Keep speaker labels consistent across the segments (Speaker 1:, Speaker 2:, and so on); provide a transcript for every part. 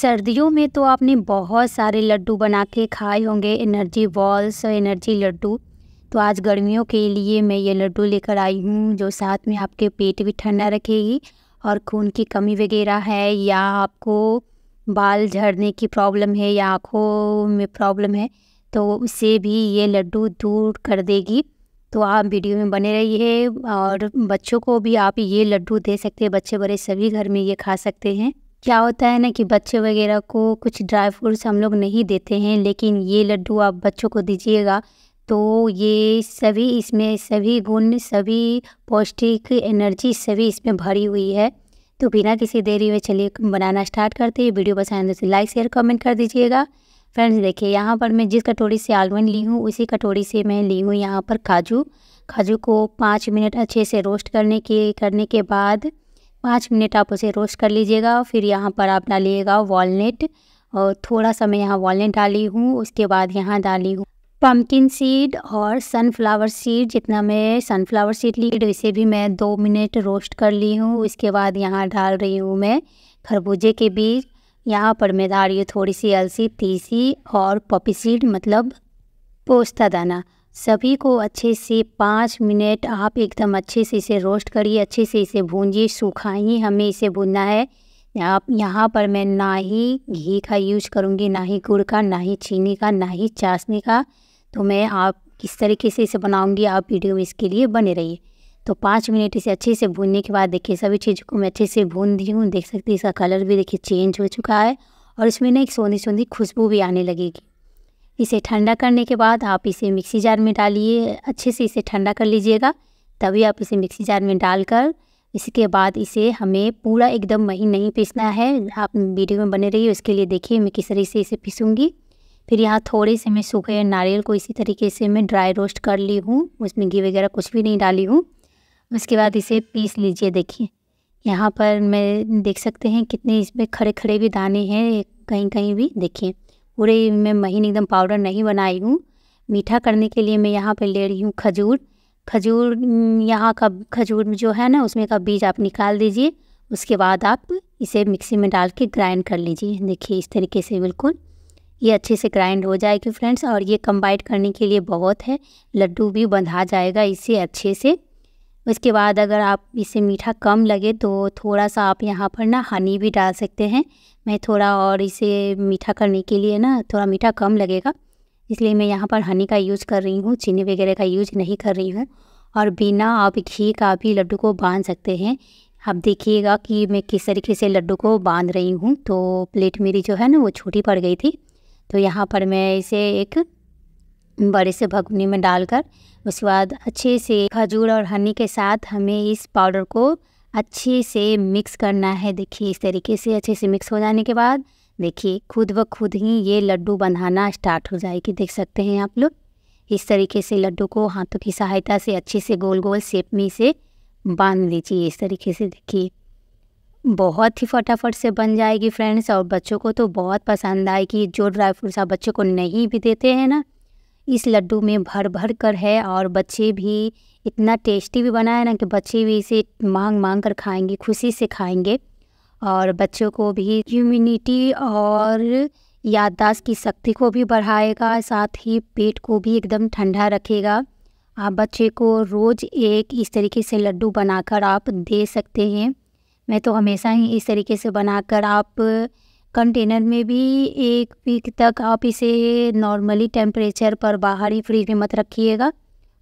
Speaker 1: सर्दियों में तो आपने बहुत सारे लड्डू बना के खाए होंगे एनर्जी बॉल्स और एनर्जी लड्डू तो आज गर्मियों के लिए मैं ये लड्डू लेकर आई हूँ जो साथ में आपके पेट भी ठंडा रखेगी और खून की कमी वगैरह है या आपको बाल झड़ने की प्रॉब्लम है या आँखों में प्रॉब्लम है तो उसे भी ये लड्डू दूर कर देगी तो आप वीडियो में बने रहिए और बच्चों को भी आप ये लड्डू दे सकते हैं बच्चे बड़े सभी घर में ये खा सकते हैं क्या होता है ना कि बच्चे वगैरह को कुछ ड्राई फ्रूट्स हम लोग नहीं देते हैं लेकिन ये लड्डू आप बच्चों को दीजिएगा तो ये सभी इसमें सभी गुण सभी पौष्टिक एनर्जी सभी इसमें भरी हुई है तो बिना किसी देरी में चलिए बनाना स्टार्ट करते हैं वीडियो पसंद है तो लाइक शेयर कमेंट कर दीजिएगा फ्रेंड्स देखिए यहाँ पर मैं जिस कटोरी से आलमंड ली हूँ उसी कटोरी से मैं ली हूँ यहाँ पर काजू काजू को पाँच मिनट अच्छे से रोस्ट करने के करने के बाद पाँच मिनट आप उसे रोस्ट कर लीजिएगा फिर यहाँ पर आप डालिएगा वॉलनट और थोड़ा सा मैं यहाँ वॉलनट डाली हूँ उसके बाद यहाँ डाली हूँ पम्पकिन सीड और सनफ्लावर सीड जितना मैं सनफ्लावर सीड ली इसे भी मैं दो मिनट रोस्ट कर ली हूँ उसके बाद यहाँ डाल रही हूँ मैं खरबूजे के बीज यहाँ पर मैं डाल रही हूँ थोड़ी सी अलसी तीसी और पपी सीड मतलब पोस्ता दाना सभी को अच्छे से पाँच मिनट आप एकदम अच्छे से इसे रोस्ट करिए अच्छे से इसे भूंजिए ही हमें इसे भूनना है आप यहाँ पर मैं ना ही घी का यूज करूँगी ना ही गुड़ का ना ही चीनी का ना ही चाशनी का तो मैं आप किस तरीके से इसे बनाऊँगी आप वीडियो में इसके लिए बने रहिए तो पाँच मिनट इसे अच्छे से भूनने के बाद देखिए सभी चीज़ों को मैं अच्छे से भून दी हूँ देख सकते इसका कलर भी देखिए चेंज हो चुका है और इसमें ना एक सोनी सोनी खुशबू भी आने लगेगी इसे ठंडा करने के बाद आप इसे मिक्सी जार में डालिए अच्छे से इसे ठंडा कर लीजिएगा तभी आप इसे मिक्सी जार में डालकर इसके बाद इसे हमें पूरा एकदम महीन नहीं पीसना है आप वीडियो में बने रहिए उसके लिए देखिए मैं किस तरीके से इसे पीसूँगी फिर यहाँ थोड़े से मैं सूखे नारियल को इसी तरीके से मैं ड्राई रोस्ट कर ली हूँ उसमें घी वगैरह कुछ भी नहीं डाली हूँ उसके बाद इसे पीस लीजिए देखिए यहाँ पर मैं देख सकते हैं कितने इसमें खड़े खड़े भी दाने हैं कहीं कहीं भी देखिए पूरे मैं महीन एकदम पाउडर नहीं बनाई हूँ मीठा करने के लिए मैं यहाँ पे ले रही हूँ खजूर खजूर यहाँ का खजूर जो है ना उसमें का बीज आप निकाल दीजिए उसके बाद आप इसे मिक्सी में डाल के ग्राइंड कर लीजिए देखिए इस तरीके से बिल्कुल ये अच्छे से ग्राइंड हो जाएगी फ्रेंड्स और ये कंबाइंड करने के लिए बहुत है लड्डू भी बंधा जाएगा इसे अच्छे से उसके बाद अगर आप इसे मीठा कम लगे तो थोड़ा सा आप यहाँ पर ना हनी भी डाल सकते हैं मैं थोड़ा और इसे मीठा करने के लिए ना थोड़ा मीठा कम लगेगा इसलिए मैं यहाँ पर हनी का यूज़ कर रही हूँ चीनी वगैरह का यूज नहीं कर रही हूँ और बिना आप घी का भी लड्डू को बांध सकते हैं आप देखिएगा कि मैं किस तरीके से लड्डू को बांध रही हूँ तो प्लेट मेरी जो है ना वो छोटी पड़ गई थी तो यहाँ पर मैं इसे एक बड़े से भगवनी में डालकर उसके बाद अच्छे से खजूर और हनी के साथ हमें इस पाउडर को अच्छे से मिक्स करना है देखिए इस तरीके से अच्छे से मिक्स हो जाने के बाद देखिए खुद ब खुद ही ये लड्डू बनाना स्टार्ट हो जाएगी देख सकते हैं आप लोग इस तरीके से लड्डू को हाथों की सहायता से अच्छे से गोल गोल शेप में से बांध लीजिए इस तरीके से देखिए बहुत ही फटाफट से बन जाएगी फ्रेंड्स और बच्चों को तो बहुत पसंद आएगी जो ड्राई फ्रूट्स आप बच्चों को नहीं भी देते हैं ना इस लड्डू में भर भर कर है और बच्चे भी इतना टेस्टी भी बना है ना कि बच्चे भी इसे मांग मांग कर खाएंगे खुशी से खाएंगे और बच्चों को भी इम्यूनिटी और याददाश्त की शक्ति को भी बढ़ाएगा साथ ही पेट को भी एकदम ठंडा रखेगा आप बच्चे को रोज़ एक इस तरीके से लड्डू बनाकर आप दे सकते हैं मैं तो हमेशा ही इस तरीके से बनाकर आप कंटेनर में भी एक वीक तक आप इसे नॉर्मली टेम्परेचर पर बाहर ही फ्रिज में मत रखिएगा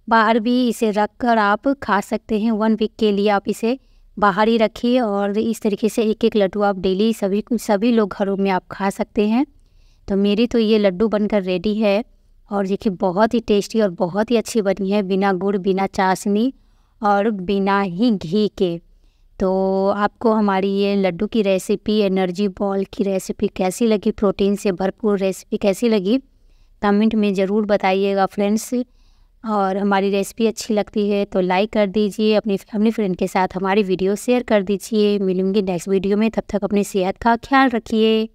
Speaker 1: बाहर भी इसे रख कर आप खा सकते हैं वन वीक के लिए आप इसे बाहर ही रखिए और इस तरीके से एक एक लड्डू आप डेली सभी सभी लोग घरों में आप खा सकते हैं तो मेरी तो ये लड्डू बनकर रेडी है और देखिए बहुत ही टेस्टी और बहुत ही अच्छी बनी है बिना गुड़ बिना चाशनी और बिना ही घी के तो आपको हमारी ये लड्डू की रेसिपी एनर्जी बॉल की रेसिपी कैसी लगी प्रोटीन से भरपूर रेसिपी कैसी लगी कमेंट में ज़रूर बताइएगा फ्रेंड्स और हमारी रेसिपी अच्छी लगती है तो लाइक कर दीजिए अपनी फैमिली फ्रेंड के साथ हमारी वीडियो शेयर कर दीजिए मिलूँगी नेक्स्ट वीडियो में तब तक अपनी सेहत का ख्याल रखिए